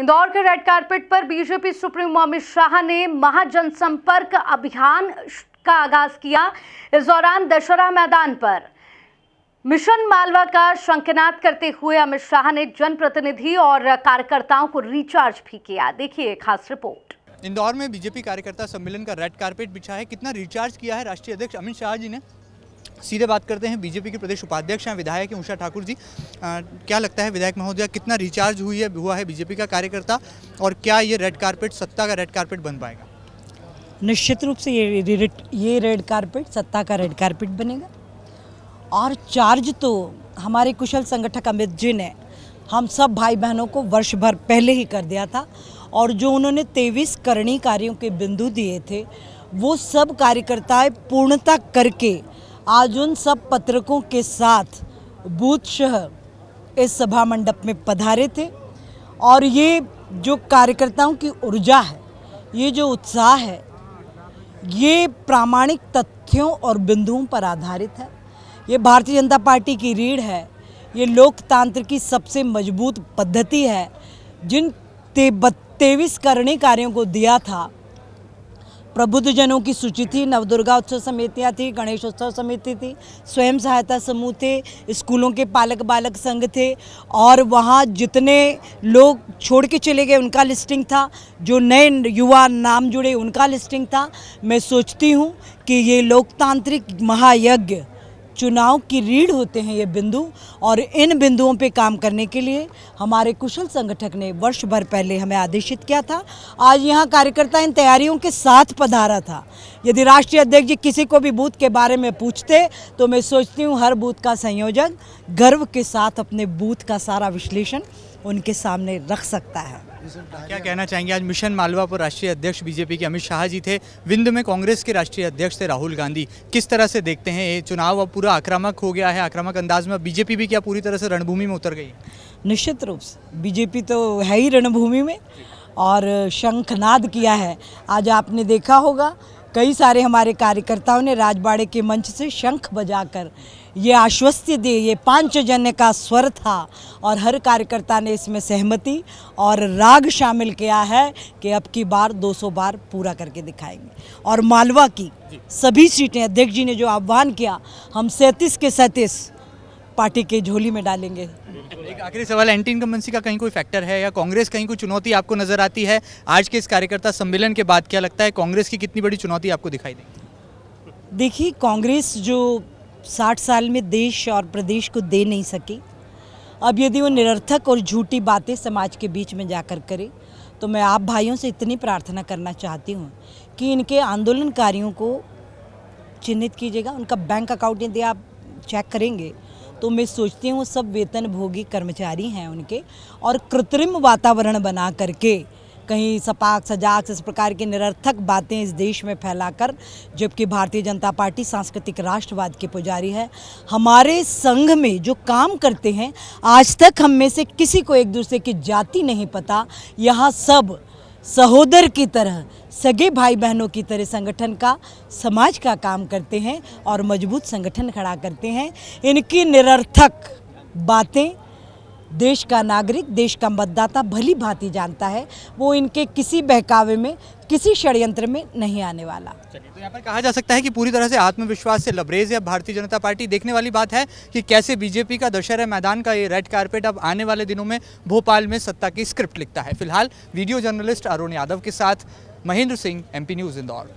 इंदौर के red carpet पर BJP supremo Amit Shah ने महाजनसंपर्क अभियान का आगाज किया इस दौरान दशहरा मैदान पर मिशन मालवा का शंखनाद करते हुए अमित शाह ने जनप्रतिनिधि और कार्यकर्ताओं को रिचार्ज भी किया देखिए खास रिपोर्ट इंदौर में बीजेपी कार्यकर्ता सम्मेलन का रेड कारपेट बिछा है कितना रिचार्ज किया है राष्ट्रीय अध्यक्ष अमित शाह जी ने सीधे बात करते हैं बीजेपी के प्रदेश उपाध्यक्ष हैं विधायक हैं उषा ठाकुर जी आ, क्या लगता है विधायक महोदया कितना रिचार्ज हुई है हुआ है बीजेपी का कार्यकर्ता और क्या ये रेड कारपेट सत्ता का रेड कारपेट बन पाएगा निश्चित रूप से ये ये रेड कारपेट सत्ता का रेड कारपेट बनेगा और चार्ज तो हमारे कुशल संगठक अमित जी ने हम सब भाई बहनों को वर्ष भर पहले ही कर दिया था और जो उन्होंने तेईस करणी कार्यों के बिंदु दिए थे वो सब कार्यकर्ताएं पूर्णता करके आज उन सब पत्रकों के साथ बूथ शहर इस सभा मंडप में पधारे थे और ये जो कार्यकर्ताओं की ऊर्जा है ये जो उत्साह है ये प्रामाणिक तथ्यों और बिंदुओं पर आधारित है ये भारतीय जनता पार्टी की रीढ़ है ये लोकतंत्र की सबसे मजबूत पद्धति है जिन तेबत्तेवीस करणी कार्यों को दिया था प्रबुद्धजनों की सूची थी नवदुर्गा उत्सव समितियाँ थी गणेशोत्सव समिति थी स्वयं सहायता समूह थे स्कूलों के पालक बालक संघ थे और वहाँ जितने लोग छोड़ के चले गए उनका लिस्टिंग था जो नए युवा नाम जुड़े उनका लिस्टिंग था मैं सोचती हूँ कि ये लोकतांत्रिक महायज्ञ चुनाव की रीढ़ होते हैं ये बिंदु और इन बिंदुओं पे काम करने के लिए हमारे कुशल संगठक ने वर्ष भर पहले हमें आदेशित किया था आज यहाँ कार्यकर्ता इन तैयारियों के साथ पधारा था यदि राष्ट्रीय अध्यक्ष जी किसी को भी बूथ के बारे में पूछते तो मैं सोचती हूँ हर बूथ का संयोजक गर्व के साथ अपने बूथ का सारा विश्लेषण उनके सामने रख सकता है क्या कहना चाहेंगे आज मिशन मालवा पर राष्ट्रीय अध्यक्ष बीजेपी के अमित शाह जी थे विंद में कांग्रेस के राष्ट्रीय अध्यक्ष थे राहुल गांधी किस तरह से देखते हैं ये चुनाव अब पूरा आक्रामक हो गया है आक्रामक अंदाज में बीजेपी भी क्या पूरी तरह से रणभूमि में उतर गई निश्चित रूप से बीजेपी तो है ही रणभूमि में और शंखनाद किया है आज आपने देखा होगा कई सारे हमारे कार्यकर्ताओं ने राजबाड़े के मंच से शंख बजाकर ये आश्वस्ति दी ये पांचजन्य का स्वर था और हर कार्यकर्ता ने इसमें सहमति और राग शामिल किया है कि अब की बार 200 बार पूरा करके दिखाएंगे और मालवा की सभी सीटें अध्यक्ष जी ने जो आह्वान किया हम सैंतीस के सैंतीस पार्टी के झोली में डालेंगे एक आखिरी सवाल एंटी इनकम्बेंसी का कहीं कोई फैक्टर है या कांग्रेस कहीं कोई चुनौती आपको नजर आती है आज के इस कार्यकर्ता सम्मेलन के बाद क्या लगता है कांग्रेस की कितनी बड़ी चुनौती आपको दिखाई देगी देखिए कांग्रेस जो साठ साल में देश और प्रदेश को दे नहीं सकी अब यदि वो निरर्थक और झूठी बातें समाज के बीच में जाकर करे तो मैं आप भाइयों से इतनी प्रार्थना करना चाहती हूँ कि इनके आंदोलनकारियों को चिन्हित कीजिएगा उनका बैंक अकाउंट यदि आप चेक करेंगे तो मैं सोचती हूँ सब वेतन भोगी कर्मचारी हैं उनके और कृत्रिम वातावरण बना करके कहीं सपाक सजाक इस प्रकार की निरर्थक बातें इस देश में फैलाकर जबकि भारतीय जनता पार्टी सांस्कृतिक राष्ट्रवाद के पुजारी है हमारे संघ में जो काम करते हैं आज तक हम में से किसी को एक दूसरे की जाति नहीं पता यहाँ सब सहोदर की तरह सगे भाई बहनों की तरह संगठन का समाज का काम करते हैं और मजबूत संगठन खड़ा करते हैं इनकी निरर्थक बातें देश का नागरिक देश का मतदाता भली भांति जानता है वो इनके किसी बहकावे में किसी षड्यंत्र में नहीं आने वाला तो यहाँ पर कहा जा सकता है कि पूरी तरह से आत्मविश्वास से लबरेज है भारतीय जनता पार्टी देखने वाली बात है कि कैसे बीजेपी का दशहरा मैदान का ये रेड कारपेट अब आने वाले दिनों में भोपाल में सत्ता की स्क्रिप्ट लिखता है फिलहाल वीडियो जर्नलिस्ट अरुण यादव के साथ महेंद्र सिंह एम न्यूज़ इंदौर